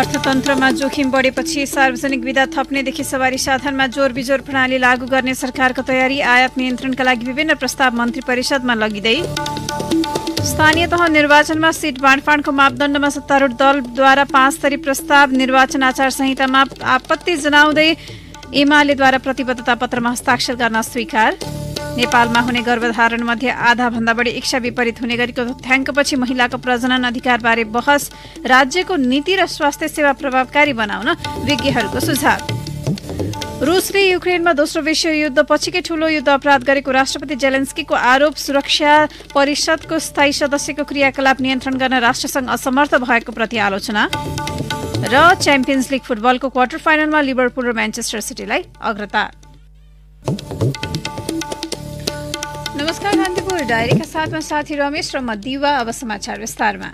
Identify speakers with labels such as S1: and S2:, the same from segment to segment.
S1: अर्थतन्त्रमा जोखिम बढेपछि सार्वजनिक विधा थप्नेदेखि सवारी साधनमा जोर बिजोर प्रणाली लागू गर्ने सरकारको तयारी आयात नियन्त्रणका लागि विभिन्न प्रस्ताव मन्त्री परिषदमा लगिँदै स्थानीय तह निर्वाचनमा सिट बाँडफाँडको मापदण्डमा सत्तारूढ दलद्वारा पाँच प्रस्ताव निर्वाचन आचार संहितामा आपत्ति जनाउँदै एमालेद्वारा प्रतिबद्धता पत्रमा हस्ताक्षर गर्न स्वीकार नेपालमा हुने गर्भधारण मध्ये भन्दा बढी इच्छा विपरीत हुने गरेको तथ्याङ्कपछि महिलाको प्रजनन अधिकारबारे बहस राज्यको नीति र स्वास्थ्य सेवा प्रभावकारी बनाउन विज्ञहरूको सुझाव रुसले युक्रेनमा दोस्रो पछिकै ठूलो युद्ध अपराध गरेको राष्ट्रपति जेलेन्स्कीको आरोप सुरक्षा परिषदको स्थायी सदस्यको क्रियाकलाप नियन्त्रण गर्न राष्ट्रसंघ असमर्थ भएको प्रति आलोचना र च्याम्पियन्स लिग फुटबलको क्वार्टर फाइनलमा लिभरपुल र म्यान्चेस्टर सिटीलाई अग्रता नमस्कार डायरीका साथमा साथी रमेश र म दिवा अब समाचार विस्तारमा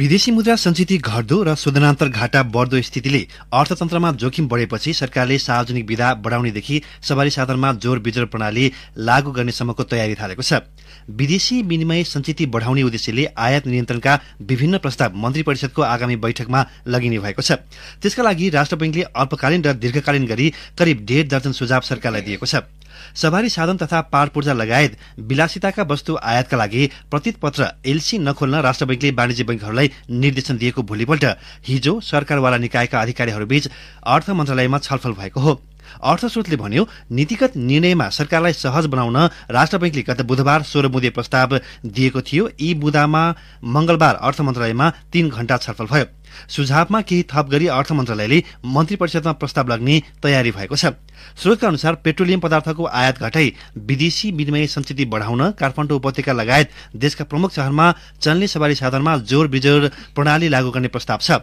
S2: विदेशी मुद्रा सञ्चित घट्दो र शोधनान्तर घाटा बढ्दो स्थितिले अर्थतन्त्रमा जोखिम बढेपछि सरकारले सार्वजनिक विधा बढाउनेदेखि सवारी साधनमा जोर विजोर प्रणाली लागू गर्नेसम्मको तयारी थालेको छ विदेशी विनिमय सञ्चित बढाउने उद्देश्यले आयात नियन्त्रणका विभिन्न प्रस्ताव मन्त्री परिषदको आगामी बैठकमा लगिने भएको छ त्यसका लागि राष्ट्र ब्याङ्कले अल्पकालीन र दीर्घकालीन गरी करिब डेढ दर्जन सुझाव सरकारलाई दिएको छ सवारी साधन तथा पाट पूर्जा लगायत विलासिताका वस्तु आयातका लागि प्रतितपत्र एलसी नखोल्न राष्ट्र बैंकले वाणिज्य बैंकहरूलाई निर्देशन दिएको भोलिपल्ट हिजो सरकारवाला निकायका अधिकारीहरूबीच अर्थ मन्त्रालयमा छलफल भएको हो अर्थ स्रोतले भन्यो नीतिगत निर्णयमा सरकारलाई सहज बनाउन राष्ट्र बैंकले गत बुधबार सोह्र मुदे प्रस्ताव दिएको थियो यी बुधामा मंगलबार अर्थ मन्त्रालयमा तीन घण्टा छलफल भयो सुझावमा केही थप गरी अर्थ मन्त्रालयले मन्त्री परिषदमा प्रस्ताव लग्ने तयारी भएको छ स्रोतका अनुसार पेट्रोलियम पदार्थको आयात घटाई विदेशी विनिमय संस्कृति बढाउन काठमाडौँ उपत्यका लगायत देशका प्रमुख शहरमा चल्ने सवारी साधनमा जोर बिजोर प्रणाली लागू गर्ने प्रस्ताव छ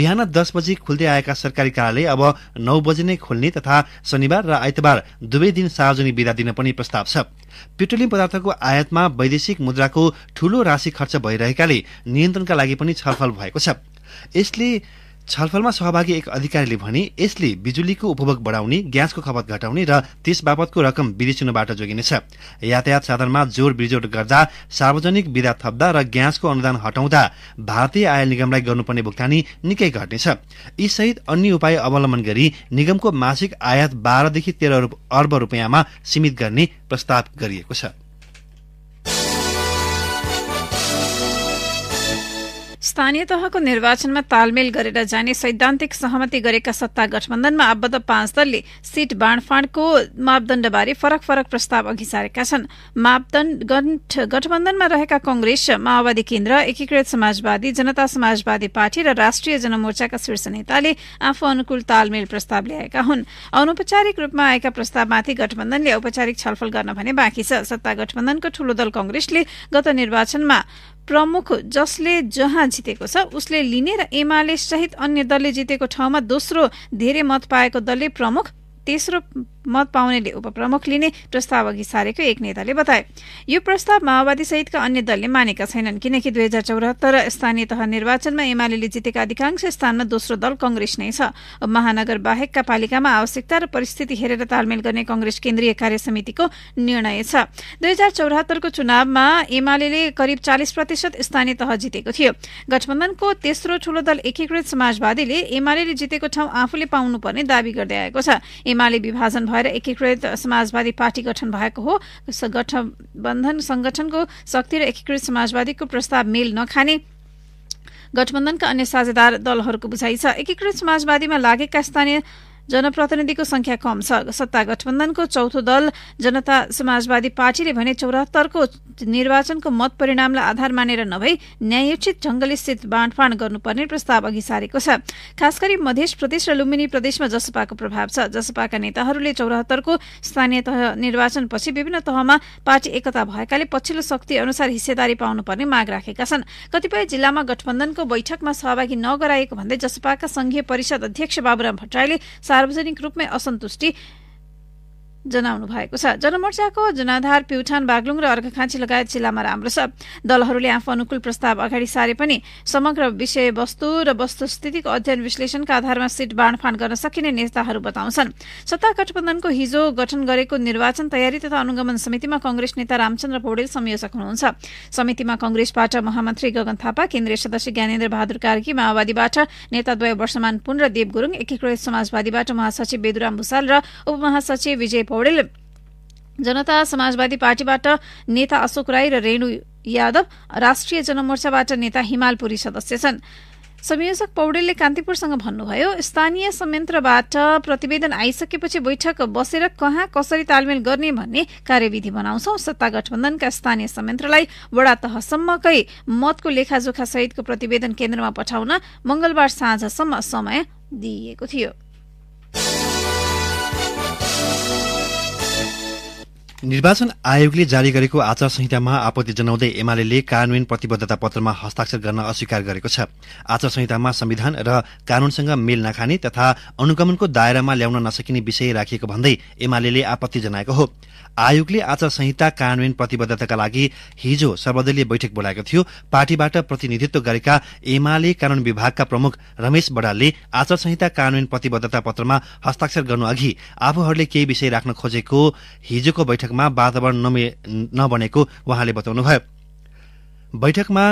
S2: बिहान दस बजी खुल्दै आएका सरकारी कार्यालय अब नौ बजी नै खोल्ने तथा शनिबार र आइतबार दुवै दिन सार्वजनिक विदा दिन पनि प्रस्ताव छ पेट्रोलियम पदार्थको आयातमा वैदेशिक मुद्राको ठूलो राशि खर्च भइरहेकाले नियन्त्रणका लागि पनि छलफल भएको छ यसले छलफलमा सहभागी एक अधिकारीले भने यसले बिजुलीको उपभोग बढाउने ग्यासको खपत घटाउने र त्यस बापतको रकम विरेचिनुबाट जोगिनेछ यातायात साधनमा जोड बिजोड गर्दा सार्वजनिक विधा थप्दा र ग्यासको अनुदान हटाउँदा भारतीय आयल निगमलाई गर्नुपर्ने भुक्तानी निकै घट्नेछ यी सहित अन्य उपाय अवलम्बन गरी निगमको मासिक आयात बाह्रदेखि तेह्र अर्ब रुपियाँमा सीमित गर्ने प्रस्ताव गरिएको छ
S1: स्थानीय तहको निर्वाचनमा तालमेल गरेर जाने सैद्धान्तिक सहमति गरेका सत्ता गठबन्धनमा आबद्ध पाँच दलले सीट बाँडफाँडको मापदण्डबारे फरक फरक प्रस्ताव अघि सारेका छन् मापदण्ड गठबन्धनमा रहेका कंग्रेस माओवादी केन्द्र एकीकृत समाजवादी जनता समाजवादी पार्टी र राष्ट्रिय जनमोर्चाका शीर्ष नेताले आफू अनुकूल तालमेल प्रस्ताव ल्याएका हुन् अनौपचारिक रूपमा आएका प्रस्तावमाथि गठबन्धनले औपचारिक छलफल गर्न भने बाँकी छ सत्ता गठबन्धनको ठूलो दल कंग्रेसले गत निर्वाचनमा प्रमुख जसले जहाँ जितेको छ उसले लिने र एमाले सहित अन्य दलले जितेको ठाउँमा दोस्रो धेरै मत पाएको दलले प्रमुख तेस्रो मत पाउनेले उपप्रमुख लिने प्रस्ताव अघि सारेको एक नेताले बताए यो प्रस्ताव माओवादी सहितका अन्य दलले मानेका छैनन् किनकि दुई हजार चौरात्तर स्थानीय तह निर्वाचनमा एमाले जितेका अधिकांश स्थानमा दोस्रो दल कंग्रेस नै छ महानगर बाहेकका पालिकामा आवश्यकता र परिस्थिति हेरेर तालमेल गर्ने कंग्रेस केन्द्रीय कार्य समितिको निर्णय छ दुई हजार चौरात्तरको चुनावमा एमाले करिब चालिस प्रतिशत स्थानीय तह जितेको थियो गठबन्धनको तेस्रो ठूलो दल एकीकृत समाजवादीले एमाले जितेको ठाउँ आफूले पाउनुपर्ने दावी गर्दै आएको छ एमाले विभाजन भएर एकीकृत समाजवादी पार्टी गठन भएको हो गठबन्धन संगठनको शक्ति र एकीकृत समाजवादीको प्रस्ताव मेल नखाने गठबन्धनका अन्य साझेदार दलहरूको बुझाइ छ एकीकृत समाजवादीमा लागेका स्थानीय जनप्रतिनिधिको संख्या कम छ सत्ता गठबन्धनको चौथो दल जनता समाजवादी पार्टीले भने चौरात्तरको निर्वाचनको मत परिणामलाई आधार मानेर नभई न्यायोचित ढंगले स्थित बाँडफाँड गर्नुपर्ने प्रस्ताव अघि सारेको छ खास गरी मध्य प्रदेश र लुम्बिनी प्रदेशमा जसपाको प्रभाव छ जसपाका नेताहरूले चौरात्तरको स्थानीय तह निर्वाचनपछि विभिन्न तहमा पार्टी एकता भएकाले पछिल्लो शक्ति अनुसार हिस्सेदारी पाउनुपर्ने माग राखेका छन् कतिपय जिल्लामा गठबन्धनको बैठकमा सहभागी नगराएको भन्दै जसपाका संघीय परिषद अध्यक्ष बाबुराम भट्टराईले सार्वजनिक रूप में असंतुष्टि जनाउनु भएको छ जनमोर्चाको जनाधार प्युठान बागलुङ र अर्घखाँची लगायत जिल्लामा राम्रो छ दलहरूले आफू अनुकूल प्रस्ताव अगाडि सारे पनि समग्र विषयवस्तु र वस्तुस्थितिको अध्ययन विश्लेषणका आधारमा सिट बाँडफाँड गर्न सकिने नेताहरू बताउँछन् सत्ता गठबन्धनको हिजो गठन गरेको निर्वाचन तयारी तथा अनुगमन समितिमा कंग्रेस नेता रामचन्द्र पौडेल संयोजक हुनुहुन्छ समितिमा कंग्रेसबाट महामन्त्री गगन थापा केन्द्रीय सदस्य ज्ञानेन्द्र बहादुर कार्की माओवादीबाट नेताद्वय वर्षमान पुन र देव गुरुङ एकीकृत समाजवादीबाट महासचिव बेदुराम भूषाल र उपमहासचिव विजय पौडेल जनता समाजवादी पार्टीबाट नेता अशोक राई र रेणु यादव राष्ट्रिय जनमोर्चाबाट नेता हिमाल पुरी सदस्य छन् संयोजक पौडेलले कान्तिपुरसँग भन्नुभयो स्थानीय संयन्त्रबाट प्रतिवेदन आइसकेपछि बैठक बसेर कहाँ कसरी तालमेल गर्ने भन्ने कार्यविधि बनाउँछौ सत्ता गठबन्धनका स्थानीय संयन्त्रलाई वडा तहसम्मकै मतको लेखाजोखा सहितको प्रतिवेदन केन्द्रमा पठाउन मंगलबार साँझसम्म समय दिइएको थियो
S2: निर्वाचन आयोगले जारी गरेको आचार संहितामा आपत्ति जनाउँदै एमाले कार्यान्वयन प्रतिबद्धता पत्रमा हस्ताक्षर गर्न अस्वीकार गरेको छ आचार संहितामा संविधान र कानूनसँग मेल नखाने तथा अनुगमनको दायरामा ल्याउन नसकिने विषय राखिएको भन्दै एमाले आपत्ति जनाएको हो आयोगले आचार संहिता कार्यान्वयन प्रतिबद्धताका लागि हिजो सर्वदलीय बैठक बोलाएको थियो पार्टीबाट प्रतिनिधित्व गरेका एमाले कानून विभागका प्रमुख रमेश बडालले आचार संहिता कार्यान्वयन प्रतिबद्धता पत्रमा हस्ताक्षर गर्नु अघि आफूहरूले केही विषय राख्न खोजेको हिजोको बैठकमा वातावरण नबनेको उहाँले बताउनुभयो बैठकमा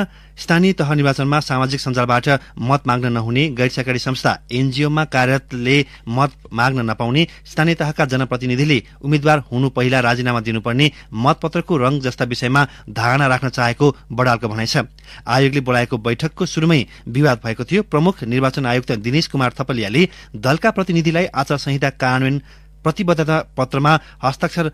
S2: स्थानीय तह निर्वाचनमा सामाजिक सञ्जालबाट मत माग्न नहुने गैर सरकारी संस्था एनजिओमा कार्यरतले मत माग्न नपाउने स्थानीय तहका जनप्रतिनिधिले उम्मेद्वार हुनु पहिला राजीनामा दिनुपर्ने मतपत्रको रंग जस्ता विषयमा धारणा राख्न चाहेको बडालको भनाइ छ आयोगले बोलाएको बैठकको सुरुमै विवाद भएको थियो प्रमुख निर्वाचन आयुक्त दिनेश कुमार थपलियाले दलका प्रतिनिधिलाई आचार संहिता कार्यान्वयन प्रतिबद्धता पत्रमा हस्ताक्षर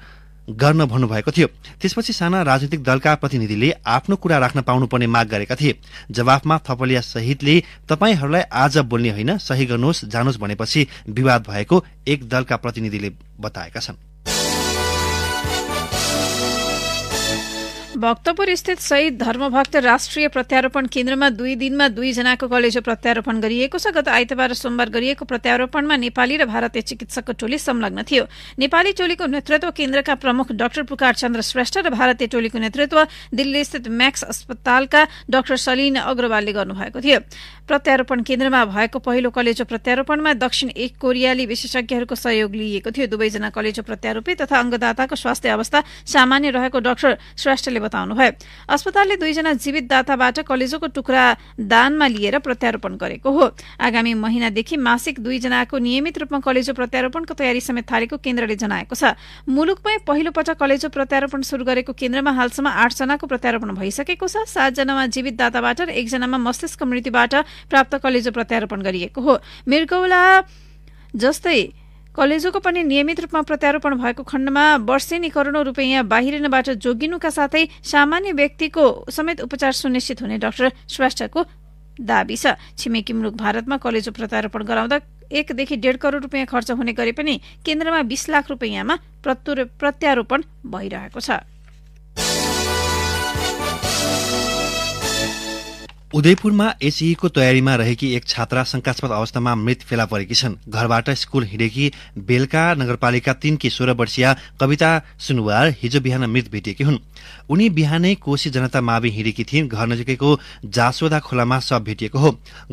S2: गर्न भन्नुभएको थियो त्यसपछि साना राजनीतिक दलका प्रतिनिधिले आफ्नो कुरा राख्न पाउनुपर्ने माग गरेका थिए जवाफमा थपलिया सहितले तपाईँहरूलाई आज बोल्ने होइन सही गर्नुहोस् जानुहोस् भनेपछि विवाद भएको एक दलका प्रतिनिधिले बताएका छन्
S1: भक्तपुर स्थित शहीद धर्मभक्त राष्ट्रिय प्रत्यारोपण केन्द्रमा दुई दिनमा दुईजनाको कलेजो प्रत्यारोपण गरिएको छ गत आइतबार सोमबार गरिएको प्रत्यारोपणमा नेपाली र भारतीय चिकित्सकको टोली संलग्न थियो नेपाली टोलीको नेतृत्व केन्द्रका प्रमुख डाक्टर पुकार चन्द्र श्रेष्ठ र भारतीय टोलीको नेतृत्व दिल्लीस्थित म्याक्स अस्पतालका डाक्टर सलिन अग्रवालले गर्नुभएको थियो प्रत्यारोपण केन्द्रमा भएको पहिलो कलेजो प्रत्यारोपणमा दक्षिण एक कोरियाली विशेषज्ञहरूको सहयोग लिएको थियो दुवैजना कलेजो प्रत्यारोपी तथा अङ्गदाताको स्वास्थ्य अवस्था सामान्य रहेको डाक्टर श्रेष्ठले बताउनुभयो अस्पतालले दुईजना जीवित दाताबाट कलेजोको टुक्रा दानमा लिएर प्रत्यारोपण गरेको हो आगामी महिनादेखि मासिक दुईजनाको नियमित रूपमा कलेजो प्रत्यारोपणको तयारी समेत थालेको केन्द्रले जनाएको छ मुलुकमै पहिलोपटक कलेजो प्रत्यारोपण शुरू गरेको केन्द्रमा हालसम्म जनाको प्रत्यारोपण भइसकेको छ सातजनामा जीवित दाताबाट र एकजनामा मस्तिष्क मृत्युबाट प्राप्त कलेजो प्रत्यारोपण गरिएको हो मिरगौला जस्तै कलेजोको पनि नियमित रूपमा प्रत्यारोपण भएको खण्डमा वर्षेनी करोडौँ रुपियाँ बाहिरिनबाट जोगिनुका साथै सामान्य व्यक्तिको समेत उपचार सुनिश्चित हुने डाक्टर श्रेष्ठको दावी छ छिमेकी मुलुक भारतमा कलेजो प्रत्यारोपण गराउँदा एकदेखि डेढ करोड रुपियाँ खर्च हुने गरे पनि केन्द्रमा बिस लाख रुपियाँमा प्रत्यारोपण भइरहेको छ
S2: उदयपुरमा एसईको तयारीमा रहेकी एक छात्रा शंकास्पद अवस्थामा मृत फेला परेकी छन् घरबाट स्कुल हिँडेकी बेलका नगरपालिका तीनकी सोह्र वर्षीय कविता सुनवार हिजो बिहान मृत भेटिएकी हुन् उनी बिहानै कोशी जनता मावि हिँडेकी थिइन् घर नजिकैको जासोदा खोलामा सब भेटिएको हो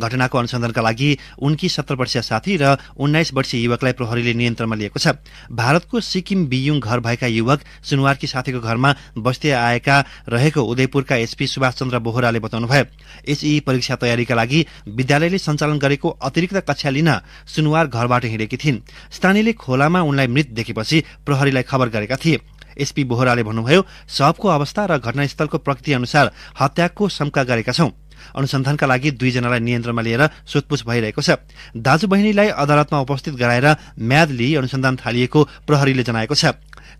S2: घटनाको अनुसन्धानका लागि उनकी सत्र वर्षीय साथी र उन्नाइस वर्षीय युवकलाई प्रहरीले नियन्त्रणमा लिएको छ भारतको सिक्किम बियुङ घर भएका युवक सुनवारकी साथीको घरमा बस्दै आएका रहेको उदयपुरका एसपी सुभाष चन्द्र बोहराले बताउनुभयो एसई परीक्षा तयारीका लागि विद्यालयले सञ्चालन गरेको अतिरिक्त कक्षा लिन सुनवार घरबाट हिँडेकी थिइन् स्थानीयले खोलामा उनलाई मृत देखेपछि प्रहरीलाई खबर गरेका थिए एसपी बोहराले भन्नुभयो सबको अवस्था र घटनास्थलको प्रकृति अनुसार हत्याको शङ्का गरेका छौं अनुसन्धानका लागि दुईजनालाई नियन्त्रणमा लिएर सोधपुछ भइरहेको छ दाजु बहिनीलाई अदालतमा उपस्थित गराएर म्याद लिई अनुसन्धान थालिएको प्रहरीले जनाएको छ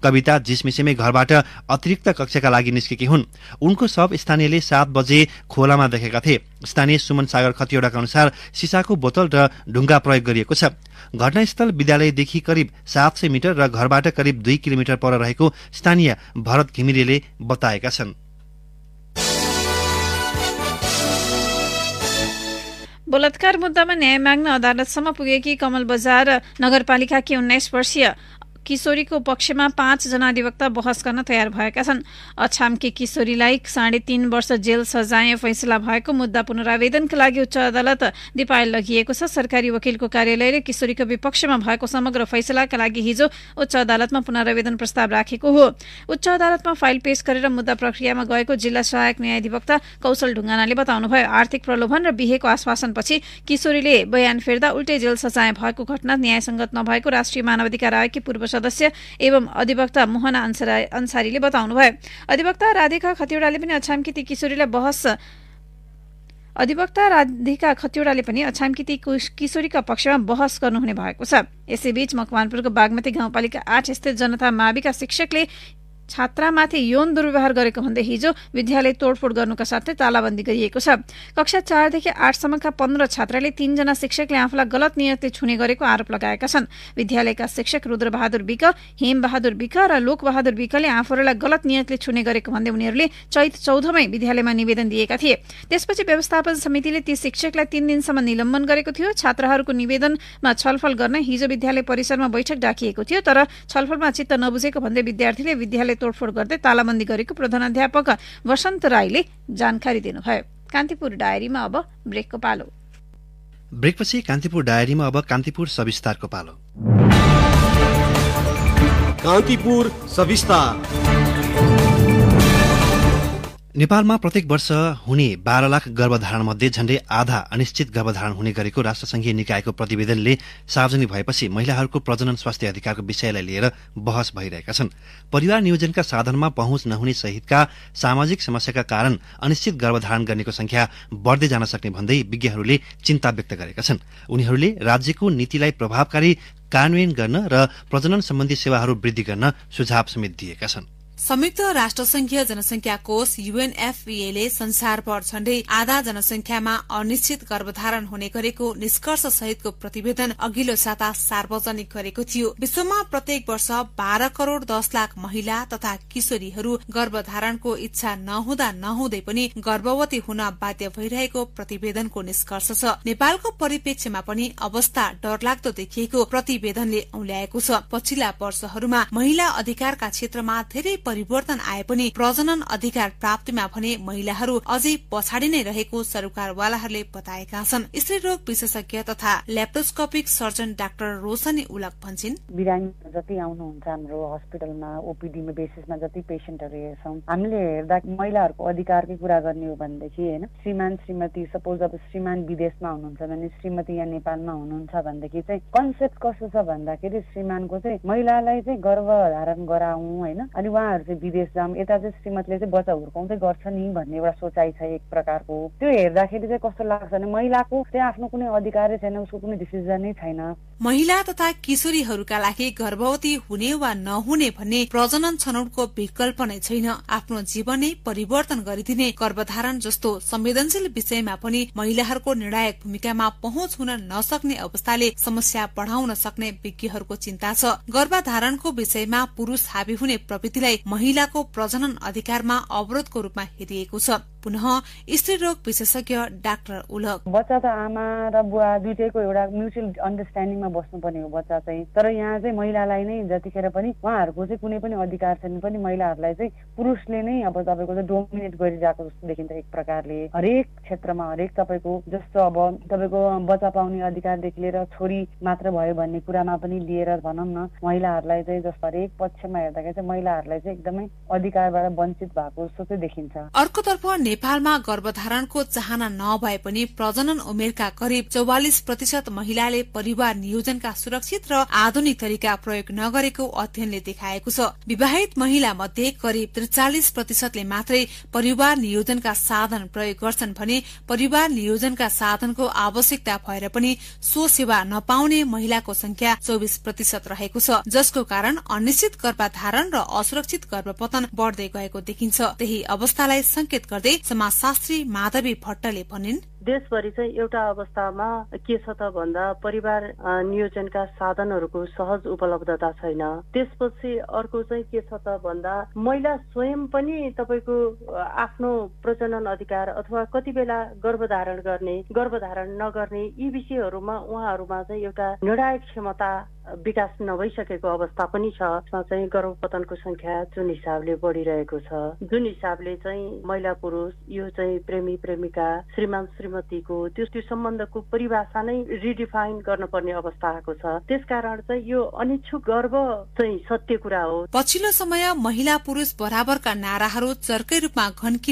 S2: कविता जिसमिसेमै घरबाट अतिरिक्त कक्षाका लागि निस्केकी हुन् उनको शव स्थानीयले सात बजे खोलामा देखेका थिए स्थानीय सुमन सागर खतिवड़ाका अनुसार सिसाको बोतल र ढुङ्गा प्रयोग गरिएको छ घटनास्थल विद्यालयदेखि करिब सात सय मिटर र घरबाट करिब दुई किलोमिटर पर रहेको स्थानीय भरत घिमिरेले बताएका छन्
S1: बलात्कार मुद्दामा न्याय माग्न अदालतसम्म पुगेकी कमल बजार नगरपालिकाकी उन्नाइस वर्षीय किशोरीको पक्षमा पाँच अधिवक्ता बहस गर्न तयार भएका छन् अछामकी किशोरीलाई साढे तीन वर्ष जेल सजाय फैसला भएको मुद्दा पुनरावेदनका लागि उच्च अदालत दिपायल लगिएको छ सरकारी वकिलको कार्यालयले किशोरीको विपक्षमा भएको समग्र फैसलाका लागि हिजो उच्च अदालतमा पुनरावेदन प्रस्ताव राखेको हो उच्च अदालतमा फाइल पेश गरेर मुद्दा प्रक्रियामा गएको जिल्ला सहायक न्यायाधिवक्ता कौशल ढुङ्गानाले बताउनुभयो आर्थिक प्रलोभन र बिहेको आश्वासनपछि किशोरीले बयान फेर्दा उल्टै जेल सजाय भएको घटना न्यायसङ्गत नभएको राष्ट्रिय मानवाधिकार आयोगकी पूर्व सदस्य एवं अधिवक्ता मोहना अन्सरा अन्सारीले बताउनुभयो अधिवक्ता राधिका खतिवडाले पनि अछामकी ती किशोरीलाई बहस अधिवक्ता राधिका खतिवडाले पनि अछामकी ती किशोरीका पक्षमा बहस गर्नुहुने भएको छ यसैबीच मकवानपुरको बागमती गाउँपालिका आठ स्थित जनता माविका शिक्षकले छात्रामाथि यौन दुर्व्यवहार गरेको भन्दै हिजो विद्यालय तोडफोड गर्नुका साथै तालाबन्दी गरिएको छ कक्षा चारदेखि आठसम्मका पन्ध्र छात्राले तीनजना शिक्षकले आफूलाई गलत नियतले छुने गरेको आरोप लगाएका छन् विद्यालयका शिक्षक रुद्रबहादुर विक हेमबहादुर विक र लोकबहादुर विकले आफूहरूलाई गलत नियतले छुने गरेको भन्दै उनीहरूले चैत चौधमै विद्यालयमा निवेदन दिएका थिए त्यसपछि व्यवस्थापन समितिले ती शिक्षकलाई तीन दिनसम्म निलम्बन गरेको थियो छात्राहरूको निवेदनमा छलफल गर्न हिजो विद्यालय परिसरमा बैठक डाकिएको थियो तर छलफलमा चित्त नबुझेको भन्दै विद्यार्थीले विद्यालय तोडफोड गर्दै तालाबन्दी गरेको प्रधानाध्यापक वसन्त राईले जानकारी दिनुभयो कान्तिपुर डायरीमा अब ब्रेकको पालो
S2: ब्रेकपछि कान्तिपुर डायरीमा अब कान्तिपुर सविस्तारको पालो कान्तिपुर सविस्तार नेपालमा प्रत्येक वर्ष हुने बाह्र लाख गर्भधारण मध्ये झण्डै आधा अनिश्चित गर्भधारण हुने गरेको राष्ट्रसंघीय निकायको प्रतिवेदनले सार्वजनिक भएपछि महिलाहरूको प्रजनन स्वास्थ्य अधिकारको विषयलाई लिएर बहस भइरहेका छन् परिवार नियोजनका साधनमा पहुँच नहुने सहितका सामाजिक समस्याका कारण अनिश्चित गर्भधारण गर्नेको संख्या बढ्दै जान सक्ने भन्दै विज्ञहरूले चिन्ता व्यक्त गरेका छन् उनीहरूले राज्यको नीतिलाई प्रभावकारी कार्यान्वयन गर्न र प्रजनन सम्बन्धी सेवाहरू वृद्धि गर्न सुझाव समेत दिएका छन्
S3: संयुक्त राष्ट्र संघीय जनसंख्या कोष ले संसारभर झण्डै आधा जनसंख्यामा अनिश्चित गर्भधारण हुने गरेको निष्कर्ष सहितको प्रतिवेदन अघिल्लो साता सार्वजनिक गरेको थियो विश्वमा प्रत्येक वर्ष बाह्र करोड़ दस लाख महिला तथा किशोरीहरू गर्भधारणको इच्छा नहुँदा नहुँदै पनि गर्भवती हुन बाध्य भइरहेको प्रतिवेदनको निष्कर्ष छ नेपालको परिप्रेक्ष्यमा पनि अवस्था डरलाग्दो देखिएको प्रतिवेदनले औल्याएको छ पछिल्ला वर्षहरूमा महिला अधिकारका क्षेत्रमा धेरै परिवर्तन आए पनि प्रजनन अधिकार प्राप्तिमा भने महिलाहरू अझै पछाडि नै रहेको सरकारवालाहरूले बताएका छन् स्त्री रोग विशेषज्ञ तथा ल्याप्टोस्कोपिक सर्जन डाक्टर रोशनी उलक भन्छन्
S4: बिरामी जति आउनुहुन्छ हाम्रो हस्पिटलमा ओपिडीमा बेसिसमा जति पेसेन्टहरू हेर्छौँ हामीले हेर्दा महिलाहरूको अधिकारकै कुरा गर्ने हो भनेदेखि होइन श्रीमान श्रीमती सपोज अब श्रीमान विदेशमा हुनुहुन्छ भने श्रीमती यहाँ नेपालमा हुनुहुन्छ भनेदेखि चाहिँ कन्सेप्ट कस्तो छ भन्दाखेरि श्रीमानको चाहिँ महिलालाई चाहिँ गर्भ धारण गराउँ होइन अनि उहाँ उनीहरू चाहिँ विदेश जाऊँ यता चाहिँ श्रीमतीले चाहिँ बच्चा हुर्काउँदै गर्छ नि भन्ने एउटा सोचाइ छ एक प्रकारको त्यो हेर्दाखेरि चाहिँ कस्तो लाग्छ भने महिलाको चाहिँ आफ्नो कुनै अधिकारै छैन उसको कुनै डिसिजनै छैन
S3: महिला तथा किशोरीहरूका लागि गर्भवती हुने वा नहुने भन्ने प्रजनन छनौटको विकल्प नै छैन आफ्नो जीवन नै परिवर्तन गरिदिने गर्भधारण जस्तो संवेदनशील विषयमा पनि महिलाहरूको निर्णायक भूमिकामा पहुँच हुन नसक्ने अवस्थाले समस्या बढाउन सक्ने विज्ञहरूको चिन्ता छ गर्भधारणको विषयमा पुरूष हावी हुने प्रवृत्तिलाई महिलाको प्रजनन अधिकारमा अवरोधको रूपमा हेरिएको छ पुनः स्त्री रोग विशेषज्ञ डाक्टर
S4: उलक बच्चा त आमा र बुवा दुइटैको एउटा म्युचुअल अन्डरस्ट्यान्डिङमा बस्नुपर्ने हो बच्चा चाहिँ तर यहाँ चाहिँ महिलालाई नै जतिखेर पनि उहाँहरूको चाहिँ कुनै पनि अधिकार छैन पनि महिलाहरूलाई चाहिँ पुरुषले नै अब तपाईँको चाहिँ डोमिनेट गरिरहेको जस्तो देखिन्छ एक प्रकारले हरेक क्षेत्रमा हरेक तपाईँको जस्तो अब तपाईँको बच्चा पाउने अधिकारदेखि लिएर छोरी मात्र भयो भन्ने कुरामा पनि लिएर भनौँ न महिलाहरूलाई चाहिँ जस्तो हरेक पक्षमा हेर्दाखेरि चाहिँ महिलाहरूलाई चाहिँ एकदमै अधिकारबाट वञ्चित भएको जस्तो चाहिँ देखिन्छ
S3: अर्कोतर्फ नेपालमा गर्भधारणको चाहना नभए पनि प्रजनन उमेरका करिब चौवालिस प्रतिशत महिलाले परिवार नियोजनका सुरक्षित र आधुनिक तरिका प्रयोग नगरेको अध्ययनले देखाएको छ विवाहित महिला मध्ये करिब त्रिचालिस प्रतिशतले मात्रै परिवार नियोजनका साधन प्रयोग गर्छन् भने परिवार नियोजनका साधनको आवश्यकता भएर पनि सो सेवा नपाउने महिलाको संख्या चौविस प्रतिशत रहेको छ जसको कारण अनिश्चित गर्भधारण र असुरक्षित गर्भपतन बढ्दै गएको देखिन्छ त्यही अवस्थालाई संकेत गर्दै समाजशास्त्री माधवी भट्टले भनिन् देशभरि चाहिँ एउटा
S5: अवस्थामा के छ त भन्दा परिवार नियोजनका साधनहरूको सहज उपलब्धता छैन त्यसपछि अर्को चाहिँ के छ त भन्दा महिला स्वयं पनि तपाईँको आफ्नो प्रजनन अधिकार अथवा कति बेला गर्भधारण गर्ने गर्भधारण नगर्ने यी विषयहरूमा उहाँहरूमा चाहिँ एउटा निर्णायक क्षमता विकास नभइसकेको अवस्था पनि छ यसमा चाहिँ गर्भपतनको संख्या जुन हिसाबले बढिरहेको छ जुन हिसाबले चाहिँ महिला पुरुष यो चाहिँ प्रेमी प्रेमिका श्रीमान श्री श्रीमतीको त्यो त्यो सम्बन्धको परिभाषा नै रिडिफाइन गर्नुपर्ने अवस्था आएको छ त्यसकारण चाहिँ यो अनिच्छुक
S3: गर्व चाहिँ सत्य कुरा हो पछिल्लो समय महिला पुरुष बराबरका नाराहरू चर्कै रूपमा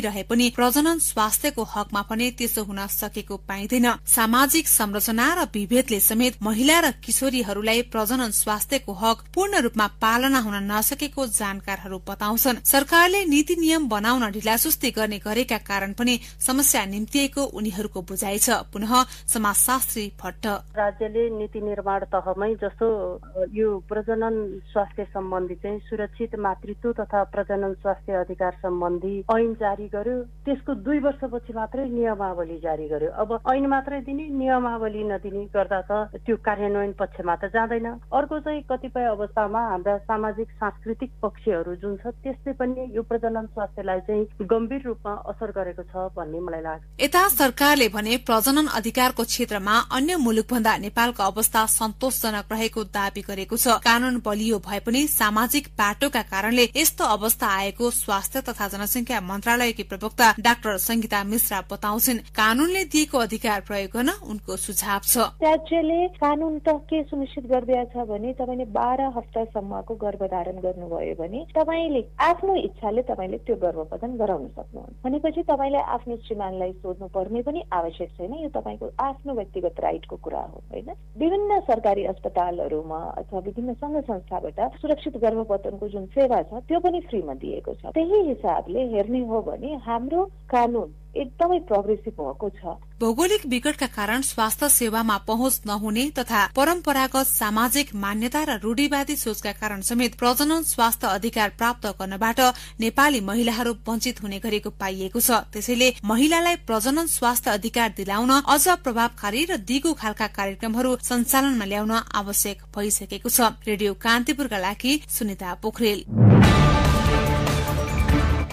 S3: रहे पनि प्रजनन स्वास्थ्यको हकमा पनि त्यसो हुन सकेको पाइँदैन सामाजिक संरचना र विभेदले समेत महिला र किशोरीहरूलाई प्रजनन स्वास्थ्यको हक पूर्ण रूपमा पालना हुन नसकेको जानकारहरू बताउँछन् सरकारले नीति नियम बनाउन ढिलासुस्ती गर्ने गरेका कारण पनि समस्या निम्तिएको उनीहरू उहाँहरूको बुझाइ छ पुनः समाजशास्त्री भट्ट
S5: राज्यले नीति निर्माण तहमै जस्तो यो प्रजनन स्वास्थ्य सम्बन्धी चाहिँ सुरक्षित मातृत्व तथा प्रजनन स्वास्थ्य अधिकार सम्बन्धी ऐन जारी गर्यो त्यसको दुई वर्षपछि मात्रै नियमावली जारी गर्यो अब ऐन मात्रै दिने नियमावली नदिने गर्दा त त्यो कार्यान्वयन पक्षमा त जाँदैन अर्को चाहिँ कतिपय अवस्थामा हाम्रा सामाजिक सांस्कृतिक पक्षहरू जुन छ त्यसले पनि यो प्रजनन स्वास्थ्यलाई चाहिँ गम्भीर रूपमा असर गरेको छ भन्ने मलाई लाग्छ
S3: यता सरकार सरकारले भने प्रजनन अधिकारको क्षेत्रमा अन्य मुलुकभन्दा नेपालको अवस्था सन्तोषजनक रहेको दावी गरेको छ कानून बलियो भए पनि सामाजिक बाटोका कारणले यस्तो अवस्था आएको स्वास्थ्य तथा जनसंख्या मन्त्रालयकी प्रवक्ता डाक्टर संगीता मिश्रा बताउँछिन् कानूनले दिएको अधिकार प्रयोग गर्न उनको सुझाव छ
S5: राज्यले कानून त के सुनिश्चित गरिदिएको छ भने तपाईँले बाह्र हप्तासम्मको गर्भधारण गर्नुभयो भने तपाईँले आफ्नो इच्छाले तपाईँले त्यो गर्भपतन गराउन सक्नुहुन्छ भनेपछि तपाईँले आफ्नो श्रीमानलाई सोध्नु पर्ने पनि आवश्यक छैन यो तपाईँको आफ्नो व्यक्तिगत राइटको कुरा हो होइन विभिन्न सरकारी अस्पतालहरूमा अथवा विभिन्न सङ्घ संस्थाबाट सुरक्षित गर्भपतनको जुन सेवा छ त्यो पनि फ्रीमा दिएको छ त्यही हिसाबले हेर्ने हो भने हाम्रो कानुन एकदमै प्रोग्रेसिभ भएको छ
S3: भौगोलिक विकटका कारण स्वास्थ्य सेवामा पहुँच नहुने तथा परम्परागत सामाजिक मान्यता र रूढिवादी सोचका कारण समेत प्रजनन स्वास्थ्य अधिकार प्राप्त गर्नबाट नेपाली महिलाहरू वञ्चित हुने गरेको पाइएको छ त्यसैले महिलालाई प्रजनन स्वास्थ्य अधिकार दिलाउन अझ प्रभावकारी र दिगो खालका कार्यक्रमहरू सञ्चालनमा ल्याउन आवश्यक भइसकेको छ रेडियो कान्तिपुरका लागि सुनिता पोखरेल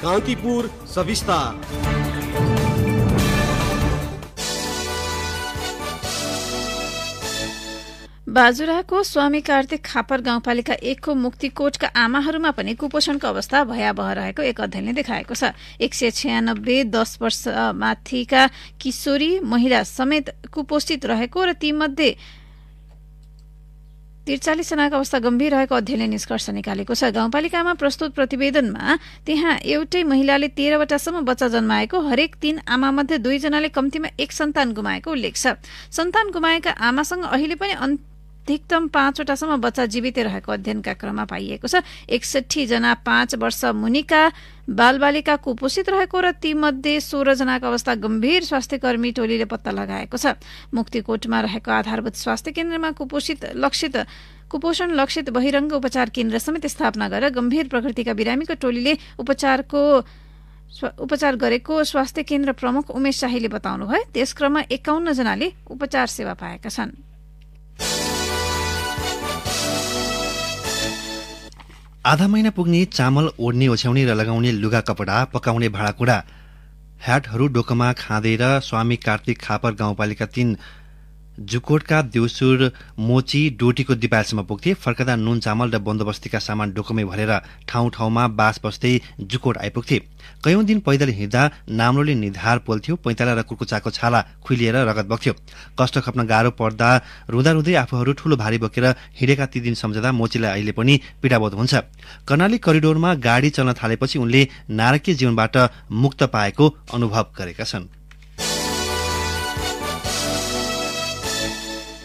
S2: कान्तिपुर सविस्तार
S1: बाजुराको स्वामी कार्तिक खापर गाउँपालिका एकको मुक्तिकोटका आमाहरूमा पनि कुपोषणको अवस्था भयावह रहेको एक अध्ययनले देखाएको छ एक सय छ्यानब्बे दस वर्षमाथिका किशोरी महिला समेत कुपोषित रहेको र तीमध्ये त्रिचालिसजनाको अवस्था गम्भीर रहेको अध्ययनले निष्कर्ष निकालेको छ गाउँपालिकामा प्रस्तुत प्रतिवेदनमा त्यहाँ एउटै महिलाले तेह्रवटासम्म बच्चा जन्माएको हरेक तीन आमामध्ये दुईजनाले कम्तीमा एक सन्तान गुमाएको उल्लेख छ सन्तान गुमाएका आमासँग अहिले पनि अधिकतम पाँचवटासम्म बच्चा जीवितै रहेको अध्ययनका क्रममा पाइएको छ एकसठी जना पाँच वर्ष मुनिका बालबालिका कुपोषित रहेको र तीमध्ये सोह्रजनाको अवस्था गम्भीर स्वास्थ्य कर्मी टोलीले पत्ता लगाएको छ मुक्तिकोटमा रहेको आधारभूत स्वास्थ्य केन्द्रमा कुपोषित लक्षित कुपोषण लक्षित बहिरङ्ग उपचार केन्द्र समेत स्थापना गरेर गम्भीर प्रकृतिका बिरामीको टोलीले उपचारको उपचार गरेको स्वास्थ्य केन्द्र प्रमुख उमेश शाहीले बताउनुभयो त्यसक्रममा जनाले उपचार सेवा पाएका छन्
S2: आधा महिना पुग्ने चामल ओढ्ने ओछ्याउने र लगाउने लुगा कपडा पकाउने भाँडाकुँडा ह्याटहरू डोकोमा खाँदै र स्वामी कार्तिक खापर गाउँपालिका तीन जुकोटका देउसुर मोची डोटीको दिपासम्म पुग्थे फर्कदा नुन चामल र बन्दोबस्तीका सामान डोकोमै भरेर ठाउँ ठाउँमा बास बस्दै जुकोट आइपुग्थे कयौँ दिन पैदल हिँड्दा नाम्रोले निधार पोल्थ्यो पैँताला र कुर्कुचाको छाला खुलिएर रगत बग्थ्यो कष्ट खप्न गाह्रो पर्दा रुँदा रुँदै आफूहरू ठूलो भारी बोकेर हिँडेका ती दिन सम्झदा मोचीलाई अहिले पनि पीडाबोध हुन्छ कर्णाली करिडोरमा गाडी चल्न थालेपछि उनले नारकीय जीवनबाट मुक्त पाएको अनुभव गरेका छन्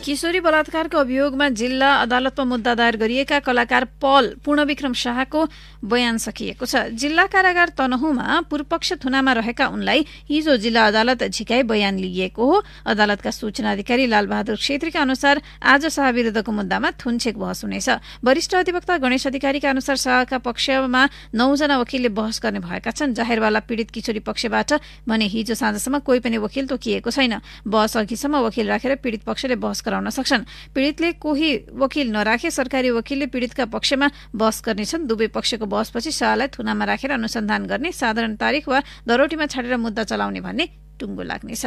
S1: किशोरी बलात्कारको अभियोगमा जिल्ला अदालतमा मुद्दा दायर गरिएका कलाकार पल पूर्णविक्रम शाहको बयान सकिएको छ जिल्ला कारागार तनहुमा पूर्वपक्ष थुनामा रहेका उनलाई हिजो जिल्ला अदालत झिकाई बयान लिइएको हो अदालतका सूचना अधिकारी लालबहादुर छेत्रीका अनुसार आज शाह विरुद्धको मुद्दामा थुनछेक बहस हुनेछ वरिष्ठ अधिवक्ता गणेश अधिकारीका अनुसार शाहका पक्षमा नौजना वकिलले बहस गर्ने भएका छन् जाहेरवाला पीड़ित किशोरी पक्षबाट भने हिजो साँझसम्म कोही पनि वकिल तोकिएको छैन बहस अघिसम्म वकिल राखेर पीड़ित पक्षले बहस गराउन सक्छन् पीड़ितले कोही वकिल नराखे सरकारी वकिलले पीड़ितका पक्षमा बहस गर्नेछन् दुवै पक्षको बसपछि शाहलाई थुनामा राखेर अनुसन्धान गर्ने साधारण तारिक वा दरोटीमा छाडेर मुद्दा चलाउने भन्ने टुङ्गो लाग्नेछ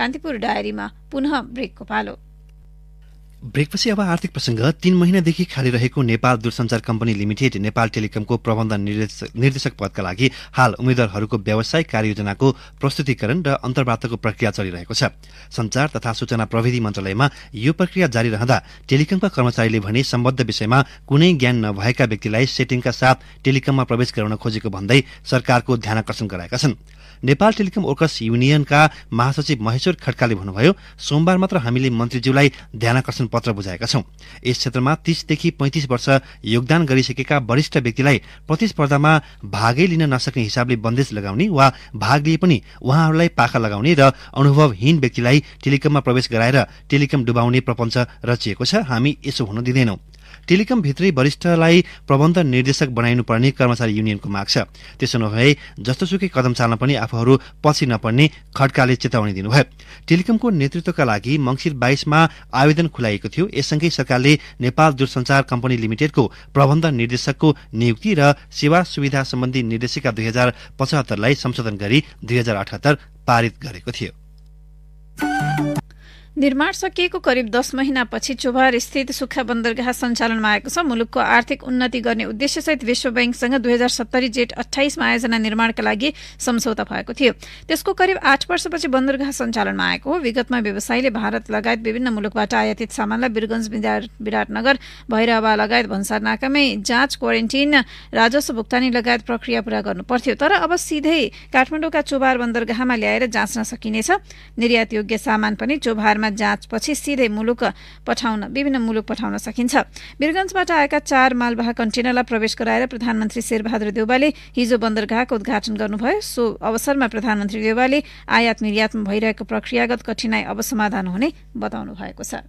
S1: कान्तिपुर डायरीमा पुनः ब्रेकको पालो
S2: ब्रेकपछि अब आर्थिक प्रसङ्ग तीन महिनादेखि खाली रहेको नेपाल दूरसञ्चार कम्पनी लिमिटेड नेपाल टेलिकमको प्रबन्ध निर्देशक निर्देशक पदका लागि हाल उम्मेद्वारहरूको व्यावसायिक कार्ययोजनाको प्रस्तुतिकरण र अन्तर्वार्ताको प्रक्रिया चलिरहेको छ संचार तथा सूचना प्रविधि मन्त्रालयमा यो प्रक्रिया जारी रहँदा टेलिकमका कर्मचारीले भने सम्बद्ध विषयमा कुनै ज्ञान नभएका व्यक्तिलाई सेटिङका साथ टेलिकममा प्रवेश गराउन खोजेको भन्दै सरकारको ध्यानकर्षण गराएका छन् नेपाल टेलिकम वर्कर्स युनियनका महासचिव महेश्वर खड्काले भन्नुभयो सोमबार मात्र हामीले मन्त्रीज्यूलाई ध्यानकर्षण पत्र बुझाएका छौं यस क्षेत्रमा तीसदेखि पैंतिस वर्ष योगदान गरिसकेका वरिष्ठ व्यक्तिलाई प्रतिस्पर्धामा भागै लिन नसक्ने हिसाबले बन्देज लगाउने वा भाग लिए पनि उहाँहरूलाई पाखा लगाउने र अनुभवहीन व्यक्तिलाई टेलिकममा प्रवेश गराएर टेलिकम डुबाउने प्रपञ्च रचिएको छ हामी यसो हुन दिँदैनौं टेलिकम भित्रै वरिष्ठलाई प्रबन्ध निर्देशक बनाइनुपर्ने कर्मचारी युनियनको माग छ त्यसो नभए जस्तोसुकै कदम चाल्न पनि आफूहरू पछि नपर्ने खड्काले चेतावनी दिनुभयो टेलिकमको नेतृत्वका लागि मंगिर बाइसमा आवेदन खुलाइएको थियो यससँगै सरकारले नेपाल दूरसञ्चार कम्पनी लिमिटेडको प्रबन्ध निर्देशकको नियुक्ति र सेवा सुविधा सम्बन्धी निर्देशिका दुई हजार पचहत्तरलाई संशोधन गरी दुई हजार अठहत्तर पारित गरेको थियो
S1: निर्माण सकिएको करिब दस महिनापछि चोभार स्थित सुक्खा बन्दरगाह सञ्चालनमा आएको छ मुलुकको आर्थिक उन्नति गर्ने उद्देश्यसहित विश्व ब्याङ्कसँग दुई हजार सत्तरी जेठ अठाइसमा आयोजना निर्माणका लागि सम्झौता भएको थियो त्यसको करिब आठ वर्षपछि बन्दरगाह सञ्चालनमा आएको हो विगतमा व्यवसायीले भारत लगायत विभिन्न मुलुकबाट आयातित सामानलाई बिरगन्ज विराटनगर भैरवा लगायत भन्सार नाकामै जाँच क्वारेन्टिन राजस्व भुक्तानी लगायत प्रक्रिया पूरा गर्नुपर्थ्यो तर अब सिधै काठमाडौँका चोभार बन्दरगाहमा ल्याएर जाँच्न सकिनेछ निर्यात योग्य सामान पनि चोभारमा जाँचपछि सिधै मुलुक पठाउन विभिन्न मुलुक पठाउन सकिन्छ वीरगञ्जबाट आएका चार मालवाहक कन्टेनरलाई प्रवेश गराएर प्रधानमन्त्री शेरबहादुर देवालले हिजो बन्दरगाहको उद्घाटन गर्नुभयो सो अवसरमा प्रधानमन्त्री देउवाले आयात निर्यातमा भइरहेको प्रक्रियागत कठिनाई अब समाधान हुने बताउनु भएको छ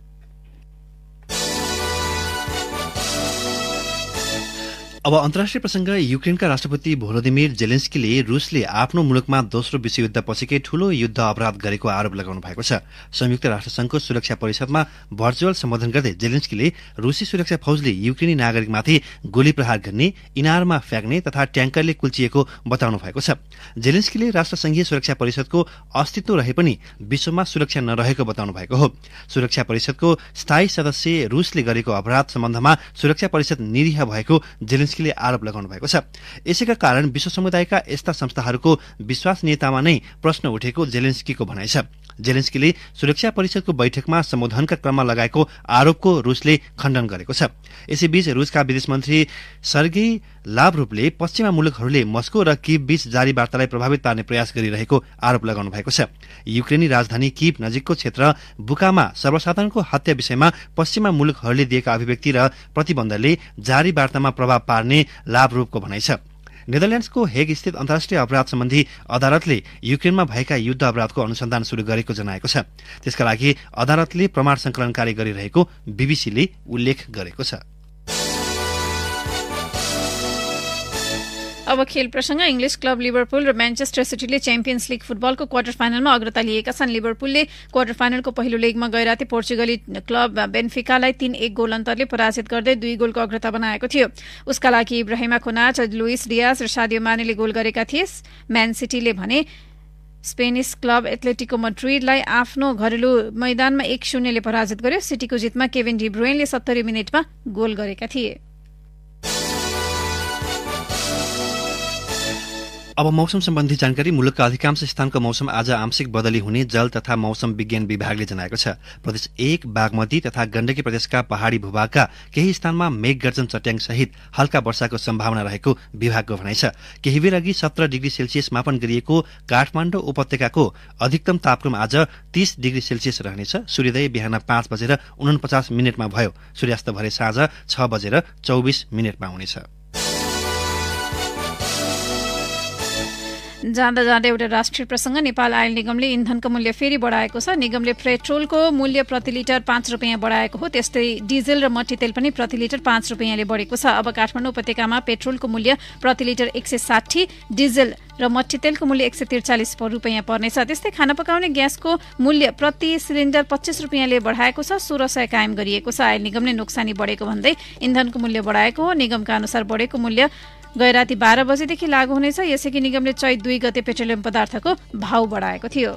S2: अब अन्तर्राष्ट्रिय प्रसङ्ग युक्रेनका राष्ट्रपति भोलोदिमिर जेलेन्स्कीले रुसले आफ्नो मुलुकमा दोस्रो विश्वयुद्ध पछिकै ठूलो युद्ध अपराध गरेको आरोप लगाउनु भएको छ संयुक्त राष्ट्रसङ्घको सुरक्षा परिषदमा भर्चुअल सम्बोधन गर्दै जेलेन्स्कीले रुसी सुरक्षा फौजले युक्रेनी नागरिकमाथि गोली प्रहार गर्ने इनारमा फ्याँक्ने तथा ट्याङ्करले कुल्चिएको बताउनु भएको छ जेलेन्स्कीले राष्ट्रसङ्घीय सुरक्षा परिषदको अस्तित्व रहे पनि विश्वमा सुरक्षा नरहेको बताउनु भएको हो सुरक्षा परिषदको स्थायी सदस्य रुसले गरेको अपराध सम्बन्धमा सुरक्षा परिषद निरीह भएको जेलेन्स काङ्ग्रेसले आरोप लगाउनु भएको छ यसैका कारण विश्व समुदायका यस्ता संस्थाहरूको विश्वसनीयतामा नै प्रश्न उठेको जेलेन्स्कीको भनाइ छ जेलेन्स्कीले सुरक्षा परिषदको बैठकमा सम्बोधनका क्रममा लगाएको आरोपको रुसले खण्डन गरेको छ यसैबीच रुसका विदेश मन्त्री सर्गी लाभरूपले पश्चिमा मुलुकहरूले मस्को र किब बीच जारी वार्तालाई प्रभावित पार्ने प्रयास गरिरहेको आरोप लगाउनु भएको छ युक्रेनी राजधानी किब नजिकको क्षेत्र बुकामा सर्वसाधारणको हत्या विषयमा पश्चिमा मुलुकहरूले दिएका अभिव्यक्ति र प्रतिबन्धले जारी वार्तामा प्रभाव पार्ने लाभरूपको भनाइ छ नेदरल्यान्ड्सको हेग स्थित अन्तर्राष्ट्रिय अपराध सम्बन्धी अदालतले युक्रेनमा भएका युद्ध अपराधको अनुसन्धान शुरू गरेको जनाएको छ त्यसका लागि अदालतले प्रमाण संकलन कार्य गरिरहेको बीबीसीले उल्लेख गरेको छ
S1: अब खेल प्रसङ्ग इङ्ग्लिस क्लब लिभरपुल र म्यान्चेस्टर सिटीले च्याम्पियन्स लिग फुटबलको क्वार्टर फाइनलमा अग्रता लिएका छन् लिभरपुलले क्वार्टर फाइनलको पहिलो लेगमा गए राति पोर्चुगली क्लब बेनफिकालाई तीन एक गोल अन्तरले पराजित गर्दै दुई गोलको अग्रता बनाएको थियो उसका लागि इब्राहिमा खोनाच लुइस डियास र सादियो मानेले गोल गरेका थिए म्यान सिटीले भने स्पेनिस क्लब एथलेटिको मट्रिडलाई आफ्नो घरेलु मैदानमा एक शून्यले पराजित गर्यो सिटीको जितमा केभिन डिब्रोइनले सत्तरी मिनटमा गोल गरेका थिए
S2: अब मौसम सम्बन्धी जानकारी मुलुकका अधिकांश स्थानको मौसम आज आंशिक बदली हुने जल तथा मौसम विज्ञान विभागले जनाएको छ प्रदेश एक बागमती तथा गण्डकी प्रदेशका पहाड़ी भूभागका केही स्थानमा मेघगर्जन गर्जन चट्याङ सहित हल्का वर्षाको सम्भावना रहेको विभागको भनाइ छ केही बेर अघि सत्र डिग्री सेल्सियस मापन गरिएको काठमाडौँ उपत्यकाको अधिकतम तापक्रम आज तीस डिग्री सेल्सियस रहनेछ सूर्योदय बिहान पाँच बजेर उनपचास मिनटमा भयो सूर्यास्त भरे साँझ छ बजेर चौबिस मिनटमा हुनेछ
S1: जाँदा जाँदै एउटा राष्ट्रिय प्रसङ्ग नेपाल आयल निगमले इन्धनको मूल्य फेरि बढाएको छ निगमले पेट्रोलको मूल्य प्रति लिटर पाँच रुपियाँ बढाएको हो त्यस्तै डिजल र मट्टी तेल पनि प्रति लिटर पाँच रुपियाँले बढेको छ अब काठमाडौँ उपत्यकामा पेट्रोलको मूल्य प्रति लिटर एक सय साठी डिजल र मट्टी तेलको मूल्य एक सय त्रिचालिस रुपियाँ पर्नेछ त्यस्तै खाना पकाउने ग्यासको मूल्य प्रति सिलिन्डर पच्चिस रुपियाँले बढाएको छ सोह्र सय कायम गरिएको छ आयल निगमले नोक्सानी बढेको भन्दै इन्धनको मूल्य बढाएको हो निगमका अनुसार बढेको मूल्य गए राति बाह्र बजेदेखि लागू हुनेछ यसैकी निगमले चैत दुई गते पेट्रोलियम पदार्थको भाव बढाएको थियो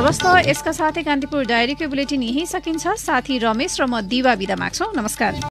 S1: अवस्था यसका साथै कान्तिपुर डायरीको बुलेटिन यही सकिन्छ साथी रमेश र म दिवा विदा माग्छौ नमस्कार